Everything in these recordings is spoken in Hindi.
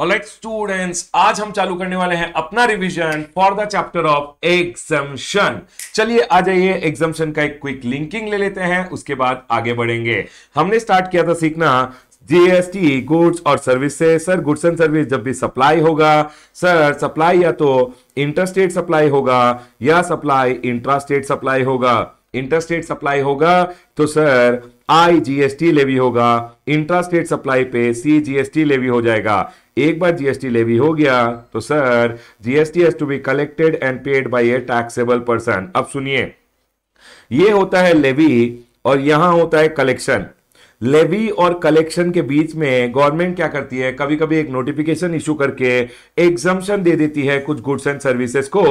ऑलराइट स्टूडेंट्स आज हम चालू करने वाले हैं अपना revision for the chapter of exemption चलिए आ जाइए एग्जामिशन का एक क्विक लिंकिंग ले लेते हैं उसके बाद आगे बढ़ेंगे हमने स्टार्ट किया था सीखना जीएसटी गुड्स और services sir goods and service जब भी सप्लाई होगा सर सप्लाई या तो इंटरस्टेट सप्लाई होगा या सप्लाई इंट्रास्टेट सप्लाई होगा इंटरस्टेट सप्लाई होगा तो सर आई जीएसटी लेवी होगा इंट्रास्टेट सप्लाई पे सी जीएसटी लेवी हो जाएगा एक बार जीएसटी लेवी हो गया तो sir GST has to be collected and paid by a taxable person अब सुनिए ये होता है लेवी और यहां होता है कलेक्शन लेवी और कलेक्शन के बीच में गवर्नमेंट क्या करती है कभी कभी एक नोटिफिकेशन इशू करके एग्जाम्शन दे देती है कुछ गुड्स एंड सर्विसेज को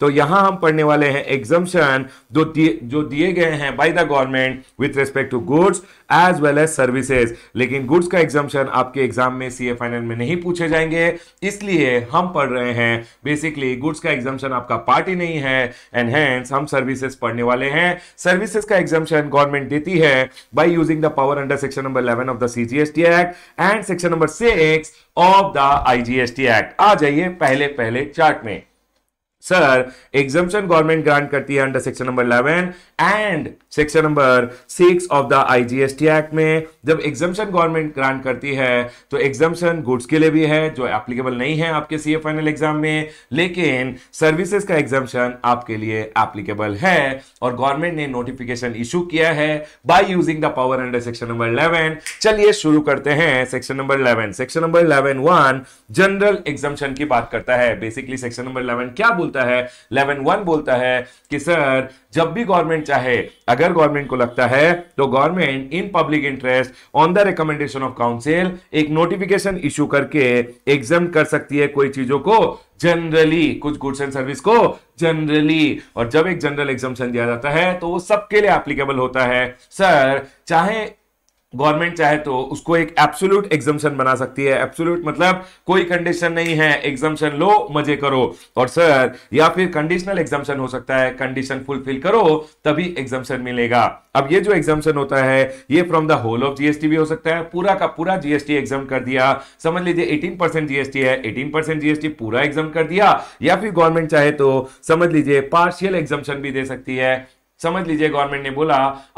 तो यहां हम पढ़ने वाले हैं एग्जम्पन जो दिए जो दिए गए हैं by the government with respect to goods as well as services लेकिन गुड्स का एग्जाम्शन आपके एग्जाम में सी ए फाइनल में नहीं पूछे जाएंगे इसलिए हम पढ़ रहे हैं बेसिकली गुड्स का एग्जाम्शन आपका पार्ट ही नहीं है एंड हैंस हम सर्विसेज पढ़ने वाले हैं सर्विसेज का एग्जाम्शन गवर्नमेंट देती है by using the power under section number eleven of the T act and section number six of the I G S T act आ जाइए पहले पहले चार्ट में सर एग्जाम्पन गवर्नमेंट ग्रांट करती है under section number 11 and section number 6 of the IGST act में जब एग्जाम गवर्नमेंट ग्रांट करती है तो एग्जाम गुड्स के लिए भी है जो एप्लीकेबल नहीं है आपके सीए फाइनल एग्जाम में लेकिन सर्विसेज का एग्जाम्पन आपके लिए एप्लीकेबल है और गवर्नमेंट ने नोटिफिकेशन इशू किया है by using the power under section number eleven चलिए शुरू करते हैं section number eleven section number eleven one general exemption की बात करता है बेसिकली सेक्शन नंबर इलेवन क्या बोलते बोलता है इलेवन वन बोलता है कि सर जब भी गवर्नमेंट चाहे अगर गवर्नमेंट को लगता है तो government in public interest on the recommendation of council एक नोटिफिकेशन इश्यू करके एग्जाम कर सकती है कोई चीजों को जनरली कुछ गुड्स एंड सर्विस को जनरली और जब एक जनरल एग्जामेशन दिया जाता है तो वो सबके लिए एप्लीकेबल होता है सर चाहे गवर्नमेंट चाहे तो उसको एक एब्सोल्यूट एग्जाम्शन बना सकती है एब्सोल्यूट मतलब कोई कंडीशन नहीं है एग्जामेशन लो मजे करो और सर या फिर कंडीशनल एग्जाम्शन हो सकता है कंडीशन फुलफिल करो तभी एग्जाम्शन मिलेगा अब ये जो एग्जाम्शन होता है ये from the whole of GST भी हो सकता है पूरा का पूरा जीएसटी एग्जाम कर दिया समझ लीजिए एटीन परसेंट जीएसटी है एटीन परसेंट जीएसटी पूरा एग्जाम कर दिया या फिर गवर्नमेंट चाहे तो समझ लीजिए पार्शियल एग्जामेशन भी दे सकती है समझ लीजिए गवर्नमेंट ने बोला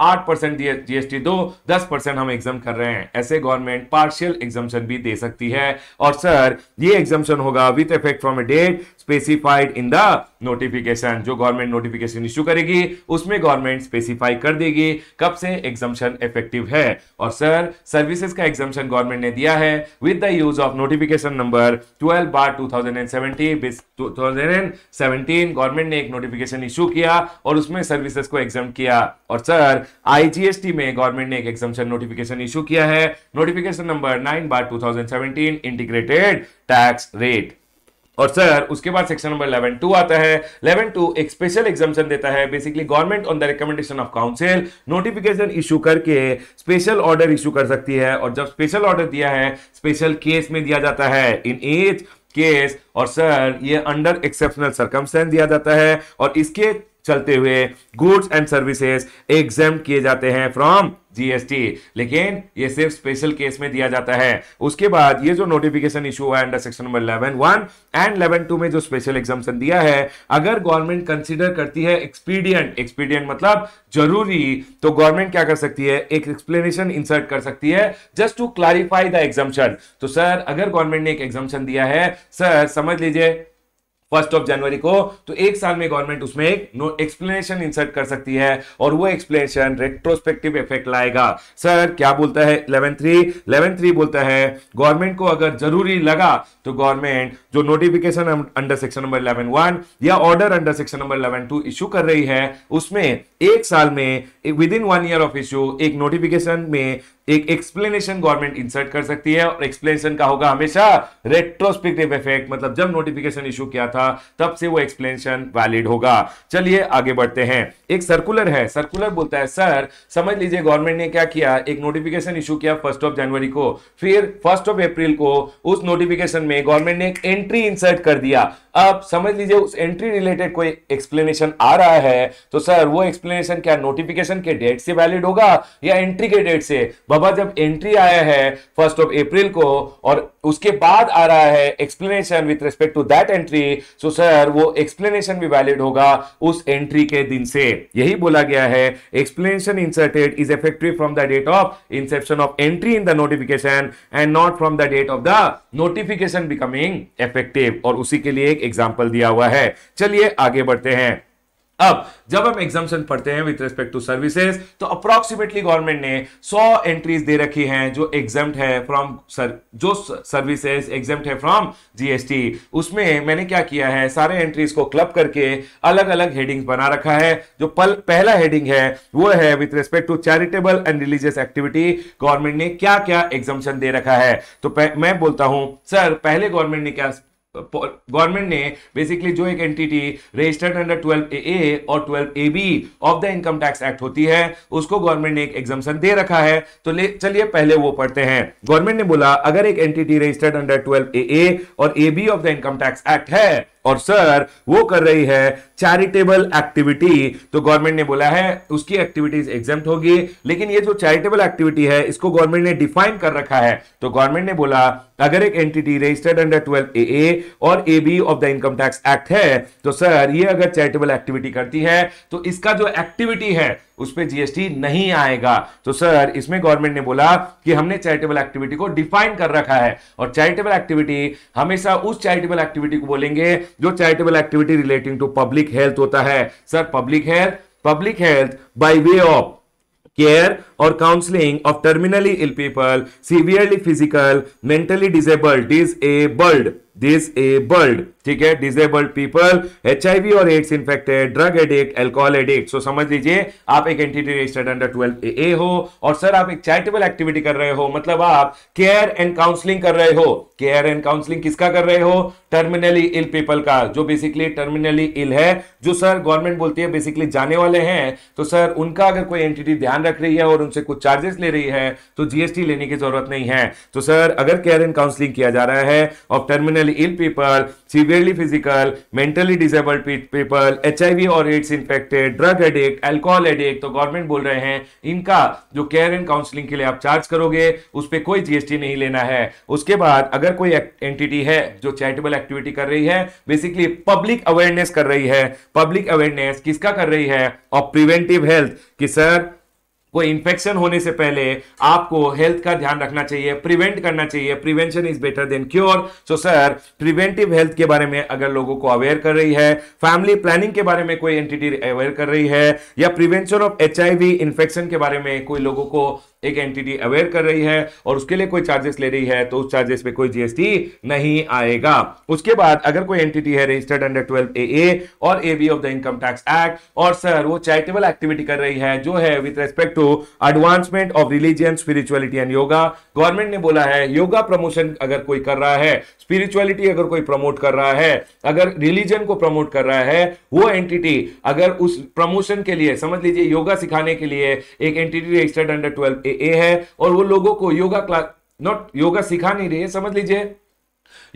आठ परसेंट जीएसटी दो दस परसेंट हम एग्जाम कर रहे हैं ऐसे गवर्नमेंट पार्शियल एग्जामेशन भी दे सकती है और सर ये एग्जामेशन होगा with effect from a date specified in the notification जो गवर्नमेंट नोटिफिकेशन इश्यू करेगी उसमें गवर्नमेंट स्पेसिफाई कर देगी कब से एग्जामेशन इफेक्टिव है और सर सर्विसेज का एग्जामेशन गवर्नमेंट ने दिया है with the use of notification number 12 bar 2017 2017 government ने एक नोटिफिकेशन इश्यू किया और उसमें सर्विसेज को एग्जाम किया और सर आईजीएसटी में गवर्नमेंट ने एक एग्जामेशन नोटिफिकेशन इश्यू किया है notification number 9 bar 2017 integrated tax rate और सर उसके बाद सेक्शन नंबर इलेवन टू आता है इलेवन टू एक स्पेशल एग्जामेशन देता है basically government on the recommendation of council notification issue करके स्पेशल ऑर्डर इशू कर सकती है और जब स्पेशल ऑर्डर दिया है स्पेशल केस में दिया जाता है इन एज केस और सर ये अंडर एक्सेप्शनल सरकमस्टेंस दिया जाता है और इसके चलते हुए गुड्स एंड सर्विसेज एग्जाम किए जाते हैं फ्रॉम जीएसटी लेकिन ये सिर्फ स्पेशल केस में दिया जाता है उसके बाद ये जो नोटिफिकेशन इशू हुआ है under section number eleven one and eleven two में जो स्पेशल एग्जामेशन दिया है अगर गवर्नमेंट कंसिडर करती है एक्सपीडियंट एक्सपीडियंट मतलब जरूरी तो गवर्नमेंट क्या कर सकती है एक एक्सप्लेनेशन इंसर्ट कर सकती है just to clarify the exemption तो सर अगर गवर्नमेंट ने एक एग्जामेशन दिया है सर समझ लीजिए फर्स्ट ऑफ जनवरी को तो एक साल में गवर्नमेंट उसमें एक नो एक्सप्लेनेशन इंसर्ट कर सकती है और वो एक्सप्लेनेशन रेट्रोस्पेक्टिव इफेक्ट लाएगा सर क्या बोलता है इलेवन थ्री इलेवन थ्री बोलता है गवर्नमेंट को अगर जरूरी लगा तो गवर्नमेंट जो notification under section number eleven one या order under section number eleven two issue कर रही है उसमें एक साल में within one year of issue एक नोटिफिकेशन में एक एक्सप्लेनेशन गवर्नमेंट इंसर्ट कर सकती है और एक्सप्लेनेशन का होगा हमेशा रेट्रोस्पेक्टिव इफेक्ट मतलब जब नोटिफिकेशन इशू किया था तब से वो एक्सप्लेनेशन वैलिड होगा चलिए आगे बढ़ते हैं एक सर्कुलर है सर्कुलर बोलता है सर समझ लीजिए गवर्नमेंट ने क्या किया एक नोटिफिकेशन इशू किया फर्स्ट ऑफ जनवरी को फिर फर्स्ट ऑफ अप्रैल को उस नोटिफिकेशन में गवर्नमेंट ने एक एंट्री इंसर्ट कर दिया अब समझ लीजिए उस एंट्री रिलेटेड कोई एक्सप्लेनेशन आ रहा है तो सर वो एक्सप्लेनेशन क्या नोटिफिकेशन रजिस्ट्रेशन के डेट से वैलिड होगा या एंट्री के डेट से बाबा जब एंट्री आया है फर्स्ट ऑफ अप्रैल को और उसके बाद आ रहा है explanation with respect to that entry so sir वो एक्सप्लेनेशन भी वैलिड होगा उस एंट्री के दिन से यही बोला गया है explanation inserted is effective from the date of inception of entry in the notification and not from the date of the notification becoming effective और उसी के लिए एक एग्जाम्पल दिया हुआ है चलिए आगे बढ़ते हैं अब जब हम एग्जाम्सन पढ़ते हैं विद रिस्पेक्ट टू सर्विसेज तो अप्रोक्सीमेटली गवर्नमेंट ने 100 एंट्रीज दे रखी हैं जो एग्जाम है फ्रॉम जो सर्विसेज एग्जाम है फ्रॉम जीएसटी उसमें मैंने क्या किया है सारे एंट्रीज को क्लब करके अलग अलग हेडिंग बना रखा है जो पल, पहला हेडिंग है वो है with respect to charitable and religious activity government ने क्या क्या एग्जाम्शन दे रखा है तो मैं बोलता हूं सर पहले गवर्नमेंट ने क्या गवर्नमेंट ने बेसिकली जो एक entity registered under 12 A A और 12 A B of the income tax act होती है उसको गवर्नमेंट ने एक एग्जामेशन दे रखा है तो चलिए पहले वो पढ़ते हैं गवर्नमेंट ने बोला अगर एक entity registered under 12 A A और A B of the income tax act है और सर वो कर रही है चैरिटेबल एक्टिविटी तो गवर्नमेंट ने बोला है उसकी एक्टिविटीज एग्जाम होगी लेकिन ये जो चैरिटेबल एक्टिविटी है इसको गवर्नमेंट ने डिफाइन कर रखा है तो गवर्नमेंट ने बोला अगर एक entity registered under twelve A A और A B of the income tax act है तो सर ये अगर चैरिटेबल एक्टिविटी करती है तो इसका जो एक्टिविटी है उस पर जीएसटी नहीं आएगा तो सर इसमें गवर्नमेंट ने बोला कि हमने चैरिटेबल एक्टिविटी को डिफाइन कर रखा है और चैरिटेबल एक्टिविटी हमेशा उस चैरिटेबल एक्टिविटी को बोलेंगे जो charitable activity relating to public health होता है sir public health public health by way of care और counselling of terminally ill people severely physical mentally disabled ए बर्ल्ड ठीक है डिजेबल्ड पीपल एच और AIDS infected drug addict alcohol addict so समझ लीजिए आप एक entity registered under twelve A हो और सर आप एक चैरिटेबल एक्टिविटी कर रहे हो मतलब आप केयर एंड काउंसलिंग कर रहे हो केयर एंड काउंसलिंग किसका कर रहे हो टर्मिनली इल पीपल का जो बेसिकली टर्मिनली इल है जो सर गवर्नमेंट बोलती है बेसिकली जाने वाले हैं तो सर उनका अगर कोई एंटिटी ध्यान रख रही है और उनसे कुछ चार्जेस ले रही है तो जीएसटी लेने की जरूरत नहीं है तो सर अगर केयर एंड काउंसलिंग किया जा रहा है ऑफ टर्मिनली इल पीपल सीवी severely physical, mentally disabled people, HIV और AIDS infected drug addict alcohol addict तो गवर्नमेंट बोल रहे हैं इनका जो केयर एंड काउंसलिंग के लिए आप चार्ज करोगे उस पर कोई जीएसटी नहीं लेना है उसके बाद अगर कोई एंटिटी है जो चैरिटेबल एक्टिविटी कर रही है बेसिकली पब्लिक अवेयरनेस कर रही है पब्लिक अवेयरनेस किसका कर रही है और प्रिवेंटिव हेल्थ कि सर कोई इंफेक्शन होने से पहले आपको हेल्थ का ध्यान रखना चाहिए प्रिवेंट करना चाहिए prevention is better than cure so sir preventive health के बारे में अगर लोगों को अवेयर कर रही है फैमिली प्लानिंग के बारे में कोई एंटिटी अवेयर कर रही है या प्रिवेंशन ऑफ एच इन्फेक्शन के बारे में कोई लोगों को एक एंटिटी अवेयर कर रही है और उसके लिए कोई चार्जेस ले रही है तो उस चार्जेस पे कोई जीएसटी नहीं आएगा उसके बाद अगर कोई एंटिटी है registered under twelve A A और A B of the income tax act और सर वो चैरिटेबल एक्टिविटी कर रही है जो है with respect to advancement of religion spirituality and yoga government ने बोला है योगा प्रमोशन अगर कोई कर रहा है स्पिरिचुअलिटी अगर कोई प्रमोट कर रहा है अगर रिलीजन को प्रमोट कर रहा है वो एंटिटी अगर उस प्रमोशन के लिए समझ लीजिए योगा सिखाने के लिए एक entity registered under twelve A A है और वो लोगों को योगा क्लास नॉट योगा सिखा नहीं रही है समझ लीजिए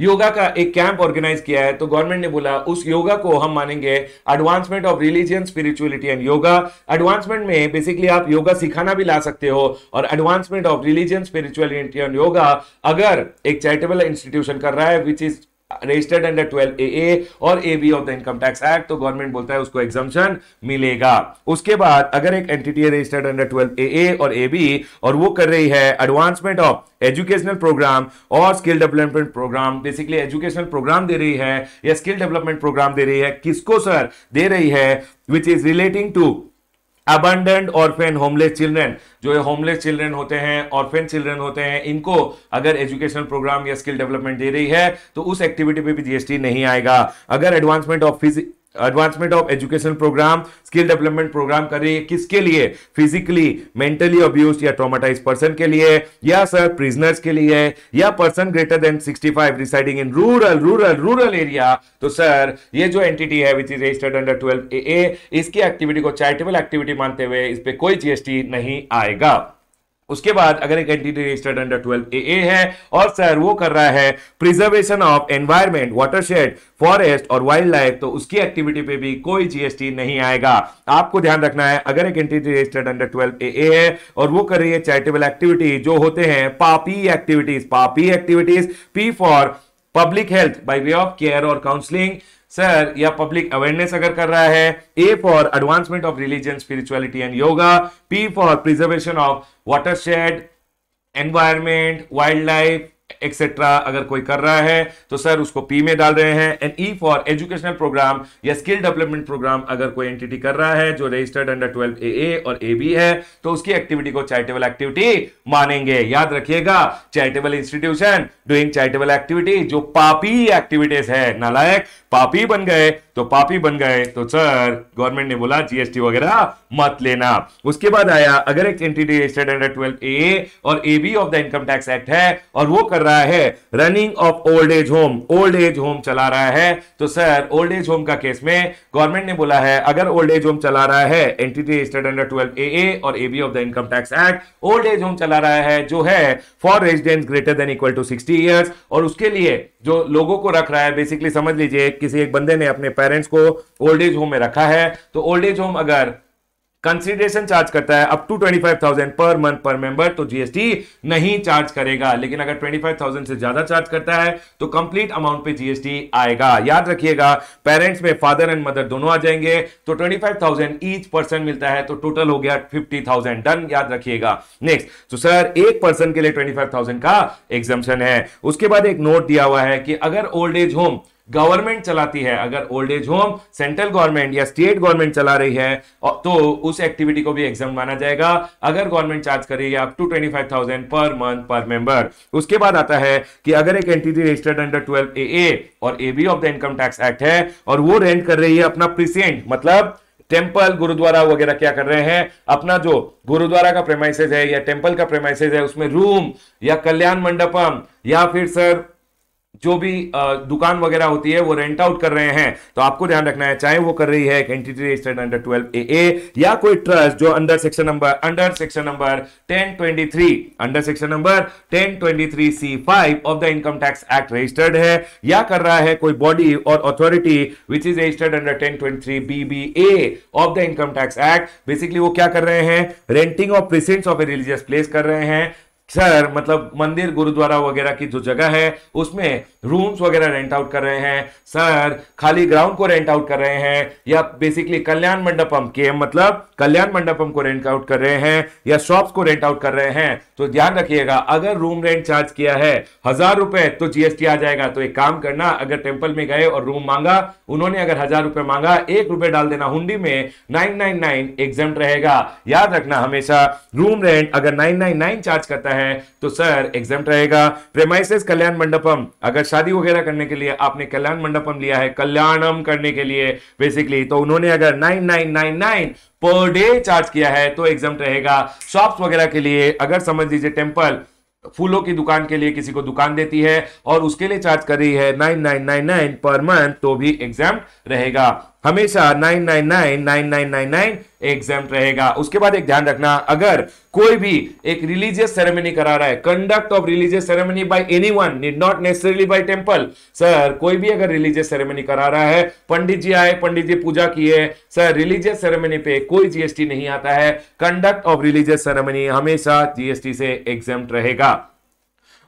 योगा का एक कैंप ऑर्गेनाइज किया है तो गवर्नमेंट ने बोला उस योगा को हम मानेंगे advancement of religion spirituality and yoga advancement में बेसिकली आप योगा सिखाना भी ला सकते हो और advancement of religion spirituality and yoga अगर एक चैरिटेबल इंस्टीट्यूशन कर रहा है which is registered under 12 A और A B of the income tax act तो गवर्नमेंट बोलता है उसको एग्जाम्शन मिलेगा उसके बाद अगर एक एंटिटी है रजिस्टर्ड अंडर 12 ए और ए बी और वो कर रही है एडवांसमेंट ऑफ एजुकेशनल प्रोग्राम और skill development programme basically educational programme दे रही है या स्किल डेवलपमेंट प्रोग्राम दे रही है किसको सर दे रही है which is relating to abandoned orphan homeless children जो ये होमलेस चिल्ड्रेन होते हैं ऑर्फेन चिल्ड्रेन होते हैं इनको अगर एजुकेशनल प्रोग्राम या स्किल डेवलपमेंट दे रही है तो उस एक्टिविटी पे भी जीएसटी नहीं आएगा अगर advancement of physic advancement of education programme skill development programme कर रही है किसके लिए फिजिकली मेंटली अब्यूज या ट्रोमाटाइज पर्सन के लिए या सर प्रिजनर्स के लिए या person greater than 65 residing in rural rural rural area तो सर ये जो एंटिटी है which is registered under twelve A इसकी एक्टिविटी को चैरिटेबल एक्टिविटी मानते हुए इस पर कोई जीएसटी नहीं आएगा उसके बाद अगर एक एंटिटी रजिस्टर्ड अंडर 12 ए है और सर वो कर रहा है preservation of environment watershed forest और वाइल्ड लाइफ तो उसकी एक्टिविटी पे भी कोई जीएसटी नहीं आएगा आपको ध्यान रखना है अगर एक entity registered under 12 A A है और वो कर रही है चैरिटेबल एक्टिविटी जो होते हैं पापी एक्टिविटीज पापी activities P for public health by way of care और काउंसलिंग सर या पब्लिक अवेयरनेस अगर कर रहा है A for advancement of religion spirituality and yoga P for preservation of watershed environment wildlife etcetera अगर कोई कर रहा है तो सर उसको पी में डाल रहे हैं and E for educational programme या स्किल डेवलपमेंट प्रोग्राम अगर कोई एंटिटी कर रहा है जो registered under twelve A A और ए बी है तो उसकी एक्टिविटी को चैरिटेबल एक्टिविटी मानेंगे याद रखिएगा charitable institution doing charitable activity जो पापी एक्टिविटीज है नालायक पापी बन गए तो पापी बन गए तो सर गवर्नमेंट ने बोला जीएसटी वगैरह मत लेना उसके बाद आया अगर एक entity registered under twelve A और A B of the income tax act है और वो कर रहा है running of old age home old age home चला रहा है तो सर ओल्ड एज होम का केस में गवर्नमेंट ने बोला है अगर ओल्ड एज होम चला रहा है entity registered under twelve A A और A B of the income tax act old age home चला रहा है जो है for resident greater than equal to sixty years और उसके लिए जो लोगों को रख रहा है बेसिकली समझ लीजिए किसी एक बंदे ने अपने पैर पेरेंट्स को ओल्ड एज होम में रखा है तो ओल्ड एज होम अगर कंसिडरेशन चार्ज करता है up to twenty five thousand per month per member तो जीएसटी नहीं चार्ज करेगा लेकिन अगर ट्वेंटी फाइव थाउजेंड से ज्यादा चार्ज करता है तो कंप्लीट अमाउंट पे जीएसटी आएगा याद रखिएगा पेरेंट्स में फादर एंड मदर दोनों आ जाएंगे तो twenty five thousand each person मिलता है तो टोटल हो गया फिफ्टी थाउजेंड डन याद रखिएगा नेक्स्ट तो सर एक पर्सन के लिए 25,000 का एग्जामेशन है उसके बाद एक नोट दिया हुआ है कि अगर ओल्ड एज होम गवर्नमेंट चलाती है अगर old age home central government या स्टेट गवर्नमेंट चला रही है तो उस एक्टिविटी को भी एग्जाम माना जाएगा अगर गवर्नमेंट चार्ज करेगी up to twenty five thousand per month per member उसके बाद आता है कि अगर एक entity registered under twelve A A और A B of the income tax act है और वो रेंट कर रही है अपना प्रिसेंट मतलब टेम्पल गुरुद्वारा वगैरह क्या कर रहे हैं अपना जो गुरुद्वारा का प्रेमाइसेज है या टेम्पल का प्रेमाइसेज है उसमें रूम या कल्याण मंडपम या फिर सर जो भी दुकान वगैरह होती है वो रेंट आउट कर रहे हैं तो आपको ध्यान रखना है चाहे वो कर रही है entity registered under A A या कोई ट्रस्ट जो under section number under section number 1023 under section number 1023 C five of the income tax act registered है या कर रहा है कोई बॉडी और authority which is registered under B BBA of the income tax act basically वो क्या कर रहे हैं renting of precincts of a religious place कर रहे हैं सर मतलब मंदिर गुरुद्वारा वगैरह की जो जगह है उसमें रूम्स वगैरह रेंट आउट कर रहे हैं सर खाली ग्राउंड को रेंट आउट कर रहे हैं या बेसिकली कल्याण मंडपम के मतलब कल्याण मंडपम को रेंट आउट कर रहे हैं या शॉप्स को रेंट आउट कर रहे हैं तो ध्यान रखिएगा अगर रूम रेंट चार्ज किया है हजार रुपए तो जीएसटी आ जाएगा तो एक काम करना अगर टेम्पल में गए और रूम मांगा उन्होंने अगर हजार रुपए मांगा एक रुपए डाल देना हुंडी में नाइन नाइन नाइन एग्जाम रहेगा याद रखना हमेशा रूम रेंट अगर नाइन नाइन नाइन चार्ज करता है है तो सर एग्जाम रहेगा प्रेमाइसेस कल्याण मंडपम अगर शादी वगैरह करने के लिए आपने कल्याण मंडपम लिया है कल्याणम करने के लिए बेसिकली तो उन्होंने अगर nine nine nine nine per day charge किया है तो एग्जाम रहेगा शॉप्स वगैरह के लिए अगर समझ लीजिए टेम्पल फूलों की दुकान के लिए किसी को दुकान देती है और उसके लिए चार्ज कर रही है nine nine nine nine per month तो भी एग्जाम रहेगा हमेशा 999999 एग्जाम रहेगा उसके बाद एक ध्यान रखना अगर कोई भी एक रिलीजियस सेरेमनी करा रहा है conduct of religious ceremony by anyone need not necessarily by temple sir कोई भी अगर रिलीजियस सेरेमनी करा रहा है पंडित जी आए पंडित जी पूजा किए सर रिलीजियस सेरेमनी पे कोई जीएसटी नहीं आता है कंडक्ट ऑफ रिलीजियस सेरेमनी हमेशा जीएसटी से एग्जाम रहेगा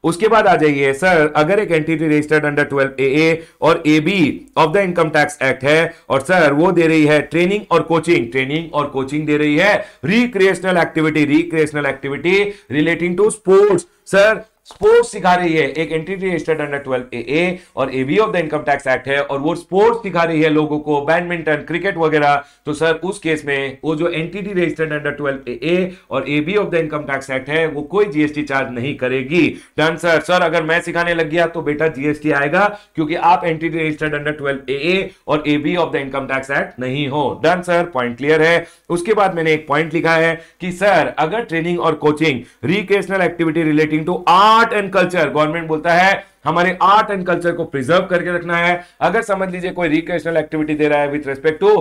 उसके बाद आ जाइए सर अगर एक entity registered under twelve A A और A B of the income tax act है और सर वो दे रही है ट्रेनिंग और कोचिंग ट्रेनिंग और कोचिंग दे रही है recreational activity recreational activity relating to sports sir sports सिखा रही है एक entity registered under twelve A A और A B of the income tax act है और वो स्पोर्ट्स सिखा रही है लोगों को बैडमिंटन क्रिकेट वगैरह तो सर उस केस में वो जो entity registered under twelve A A और A B of the income tax act है वो कोई जीएसटी चार्ज नहीं करेगी डन सर सर अगर मैं सिखाने लग गया तो बेटा जीएसटी आएगा क्योंकि आप entity registered under twelve A A और A B of the income tax act नहीं हो डन सर पॉइंट क्लियर है उसके बाद मैंने एक पॉइंट लिखा है कि सर अगर ट्रेनिंग और coaching recreational activity relating to art art and culture government बोलता है हमारे आर्ट एंड कल्चर को प्रिजर्व करके रखना है अगर समझ लीजिए कोई रिक्रेशनल एक्टिविटी दे रहा है with respect to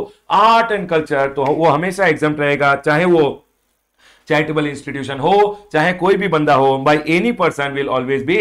art and culture तो वो हमेशा एग्जाम रहेगा चाहे वो चैरिटेबल इंस्टीट्यूशन हो चाहे कोई भी बंदा हो by any person will always be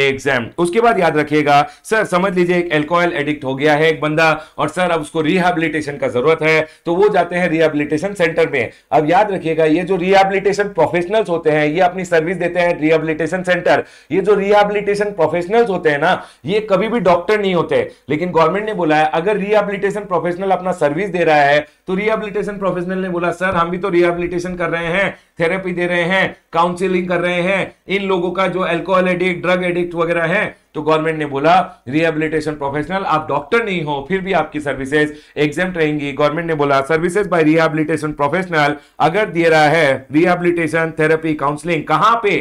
exempt उसके बाद याद रखिएगा सर समझ लीजिए एक एल्कोहल एडिक्ट हो गया है एक बंदा और सर अब उसको रिहेबिलिटेशन का जरूरत है तो वो जाते हैं रिहेबिलिटेशन सेंटर में अब याद रखिएगा ये जो रिहेबिलिटेशन प्रोफेशनल्स होते हैं ये अपनी सर्विस देते हैं रिहेबिलिटेशन सेंटर ये जो रिहेबिलिटेशन प्रोफेशनल्स होते हैं ना ये कभी भी डॉक्टर नहीं होते लेकिन गवर्नमेंट ने बोला है अगर रिहेबिलिटेशन प्रोफेशनल अपना सर्विस दे रहा है तो रिहेबिलिटेशन प्रोफेशनल ने बोला सर हम भी तो रिहेबिलिटेशन कर रहे हैं थेरेपी दे रहे हैं काउंसिलिंग कर रहे हैं इन लोगों का जो एल्कोहल एडिक्ट ड्रग एडिक्ट वगैरह है तो गवर्नमेंट ने बोला रिहेबिलिटेशन प्रोफेशनल आप डॉक्टर नहीं हो फिर भी आपकी सर्विसेज एग्जाम रहेंगी गवर्नमेंट ने बोला सर्विसेज बाय रिहेबिलिटेशन प्रोफेशनल अगर दे रहा है रिहेबिलिटेशन थेरेपी काउंसिलिंग कहां पे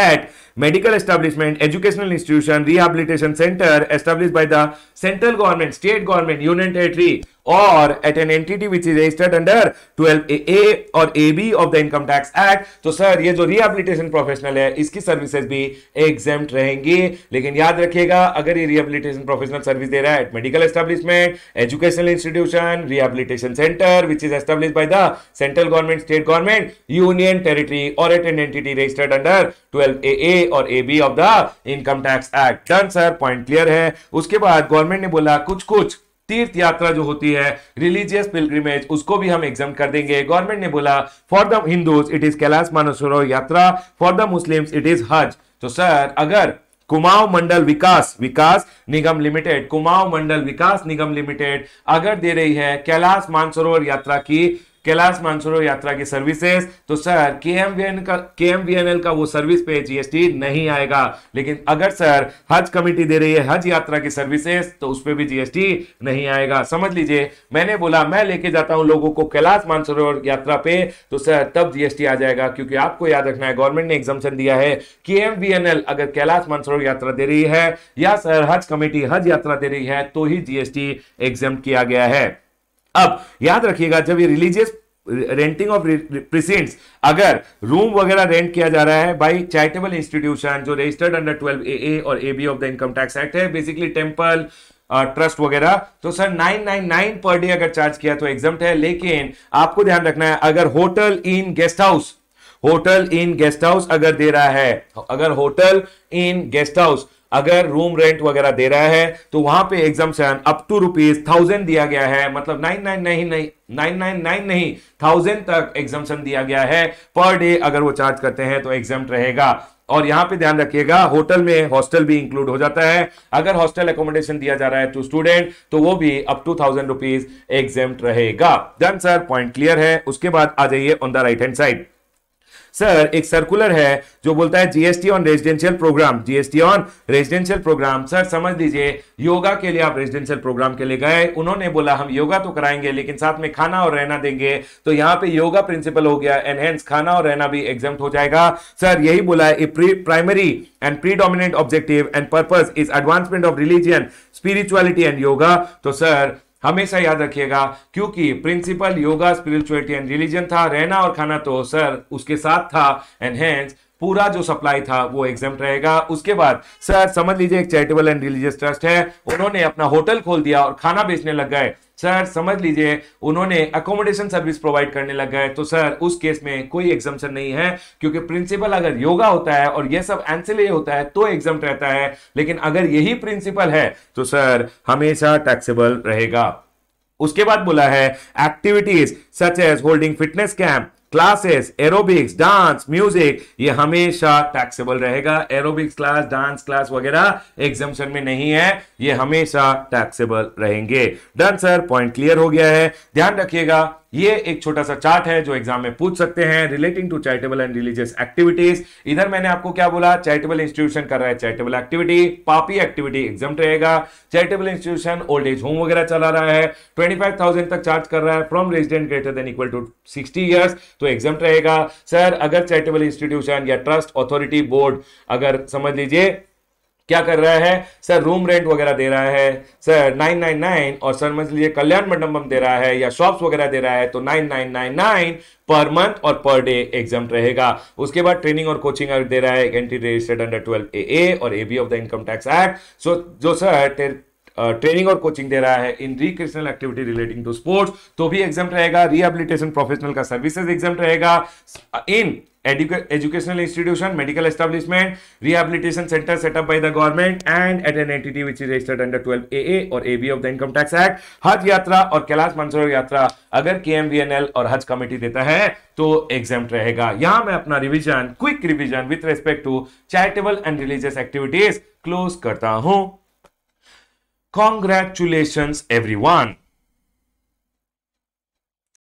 at medical establishment educational institution rehabilitation centre establish by the central government state government union territory और at entity which is registered under twelve A A और A B of the income tax act तो सर ये जो रिहेबिलिटेशन प्रोफेशनल है इसकी सर्विसेज भी एग्जाम रहेंगी लेकिन याद रखिएगा अगर ये रिहेबिलिटेशन प्रोफेशनल सर्विस दे रहा है at medical establishment educational institution rehabilitation centre which is establish by the central government state government union territory और at an entity registered under twelve A A और A B of the income tax act done sir point clear है उसके बाद गवर्नमेंट ने बोला कुछ कुछ तीर्थ यात्रा जो होती है रिलीजियस पिलग्रिमेज उसको भी हम एग्जाम कर देंगे गवर्नमेंट ने बोला for the Hindus it is Kailash Mansarovar Yatra for the Muslims it is Hajj तो सर अगर कुमाऊ मंडल विकास विकास निगम लिमिटेड कुमाऊं मंडल विकास निगम लिमिटेड अगर दे रही है कैलाश मानसरोवर यात्रा की कैलाश मानसरो यात्रा की सर्विसेज तो सर के एम का के का वो सर्विस पे जीएसटी नहीं आएगा लेकिन अगर सर हज कमेटी दे रही है हज यात्रा की सर्विसेज तो उस पर भी जीएसटी नहीं आएगा समझ लीजिए मैंने बोला मैं लेके जाता हूं लोगों को कैलाश मानसरोवर यात्रा पे तो सर तब जीएसटी आ जाएगा क्योंकि आपको याद रखना है गवर्नमेंट ने एग्जामेशन दिया है के अगर कैलाश मानसरोवर यात्रा दे रही है या सर हज कमेटी हज यात्रा दे रही है तो ही जीएसटी एग्जाम किया गया है अब याद रखिएगा जब ये रिलीजियस रेंटिंग ऑफ प्रिसेंट्स अगर रूम वगैरह रेंट किया जा रहा है बाई चैरिटेबल इंस्टीट्यूशन जो registered under twelve A A और A B of the income tax act है बेसिकली टेम्पल ट्रस्ट वगैरह तो सर 999 पर डे अगर चार्ज किया तो एग्जाम है लेकिन आपको ध्यान रखना है अगर hotel inn guest house hotel inn guest house अगर दे रहा है अगर होटल इन गेस्ट हाउस अगर रूम रेंट वगैरह दे रहा है तो वहां पे exemption up to rupees thousand दिया गया है मतलब नाइन नाइन नहीं नहीं नाइन नाइन नाइन नहीं थाउजेंड तक एग्जामेशन दिया गया है पर डे अगर वो चार्ज करते हैं तो एग्जाम रहेगा और यहां पे ध्यान रखिएगा होटल में हॉस्टल भी इंक्लूड हो जाता है अगर हॉस्टल एकोमोडेशन दिया जा रहा है टू स्टूडेंट तो वो भी up to thousand rupees exempt रहेगा डन सर पॉइंट क्लियर है उसके बाद आ जाइए on the right hand side sir एक सर्कुलर है जो बोलता है GST on residential programme GST on residential programme sir समझ लीजिए योगा के लिए आप रेजिडेंशियल प्रोग्राम के लिए गए उन्होंने बोला हम योगा तो कराएंगे लेकिन साथ में खाना और रहना देंगे तो यहाँ पे योगा प्रिंसिपल हो गया एनहेंस खाना और रहना भी एग्जाम हो जाएगा सर यही बोला है primary and predominant objective and purpose is advancement of religion spirituality and yoga तो सर हमेशा याद रखिएगा क्योंकि principle yoga spirituality and religion था रहना और खाना तो सर उसके साथ था एंड हैंस पूरा जो सप्लाई था वो एग्जाम रहेगा उसके बाद सर समझ लीजिए एक चैरिटेबल एंड रिलीजियस ट्रस्ट है उन्होंने अपना होटल खोल दिया और खाना बेचने लग गए सर समझ लीजिए उन्होंने अकोमोडेशन सर्विस प्रोवाइड करने लग गए तो सर उस केस में कोई एग्जामेशन नहीं है क्योंकि प्रिंसिपल अगर योगा होता है और यह सब एंसिल होता है तो एग्जाम रहता है लेकिन अगर यही प्रिंसिपल है तो सर हमेशा टैक्सेबल रहेगा उसके बाद बोला है activities such as holding fitness camp classes aerobics dance music ये हमेशा टैक्सेबल रहेगा एरोबिक्स क्लास डांस क्लास वगैरह एग्जामेशन में नहीं है ये हमेशा टैक्सेबल रहेंगे डन सर पॉइंट क्लियर हो गया है ध्यान रखिएगा ये एक छोटा सा चार्ट है जो एग्जाम में पूछ सकते हैं relating to charitable and religious activities इधर मैंने आपको क्या बोला चैरिटेबल इंस्टीट्यूशन कर रहा है चैरिटेबल एक्टिविटी पापी एक्टिविटी एग्जाम रहेगा charitable institution old age home वगैरह चला रहा है ट्वेंटी फाइव थाउजेंड तक चार्ज कर रहा है from resident greater than equal to sixty years तो एग्जाम रहेगा सर अगर चैरिटेबल इंस्टीट्यूशन या ट्रस्ट अथॉरिटी बोर्ड अगर समझ लीजिए क्या कर रहा है सर रूम रेंट वगैरह दे रहा है सर नाइन नाइन नाइन और सर समझ लीजिए कल्याण मंडपम दे रहा है या शॉप्स वगैरह दे रहा है तो nine nine nine nine per month और पर डे एग्जाम रहेगा उसके बाद ट्रेनिंग और कोचिंग दे रहा है entity registered under twelve A A और A B of the income tax act so जो सर ट्रेनिंग और कोचिंग दे रहा है in recreational activity relating to sports तो भी एग्जाम रहेगा रिहेबिलिटेशन प्रोफेशनल का सर्विसेज एग्जाम रहेगा in institution medical establishment rehabilitation centre setup by the government and at an entity which is registered under registered A A और A B of the income tax act Hajj Yatra और कैलाश मानसरोवर यात्रा अगर के और हज कमेटी देता है तो एग्जाम रहेगा यहां मैं अपना revision quick revision with respect to charitable and religious activities close करता हूं Congratulations everyone!